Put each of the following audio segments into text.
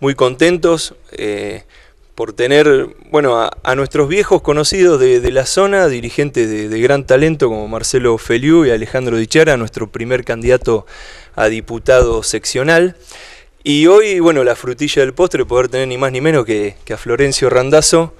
muy contentos eh, por tener bueno, a, nuestros viejos conocidos de, la zona, dirigentes de, gran talento como Marcelo Feliú y Alejandro Dichara, nuestro primer candidato a diputado seccional. Y hoy, bueno, la frutilla del postre, poder tener ni más ni menos que, a Florencio Randazzo,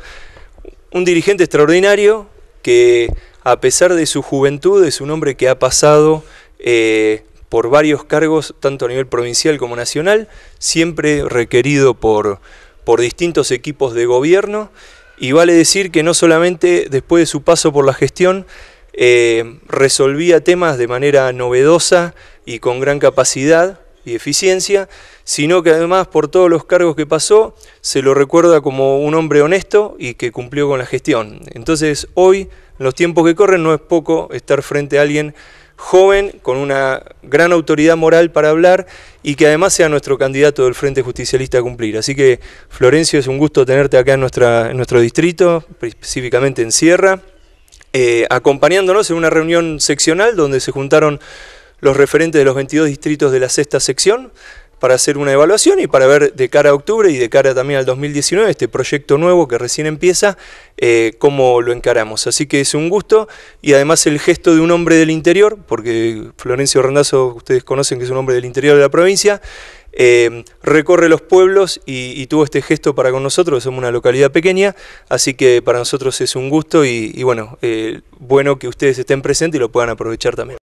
un dirigente extraordinario que a pesar de su juventud es un hombre que ha pasado eh, por varios cargos, tanto a nivel provincial como nacional, siempre requerido por, por distintos equipos de gobierno. Y vale decir que no solamente después de su paso por la gestión, eh, resolvía temas de manera novedosa y con gran capacidad y eficiencia, sino que además por todos los cargos que pasó se lo recuerda como un hombre honesto y que cumplió con la gestión. Entonces hoy, en los tiempos que corren, no es poco estar frente a alguien joven, con una gran autoridad moral para hablar y que además sea nuestro candidato del Frente Justicialista a cumplir. Así que, Florencio, es un gusto tenerte acá en, nuestro distrito, específicamente en Sierra, eh, acompañándonos en una reunión seccional donde se juntaron los referentes de los 22 distritos de la sexta sección para hacer una evaluación y para ver de cara a octubre y de cara también al 2019, este proyecto nuevo que recién empieza, eh, cómo lo encaramos. Así que es un gusto y además el gesto de un hombre del interior, porque Florencio Randazo, ustedes conocen que es un hombre del interior de la provincia, eh, recorre los pueblos y, tuvo este gesto para con nosotros, somos una localidad pequeña, así que para nosotros es un gusto y, bueno, eh, bueno que ustedes estén presentes y lo puedan aprovechar también.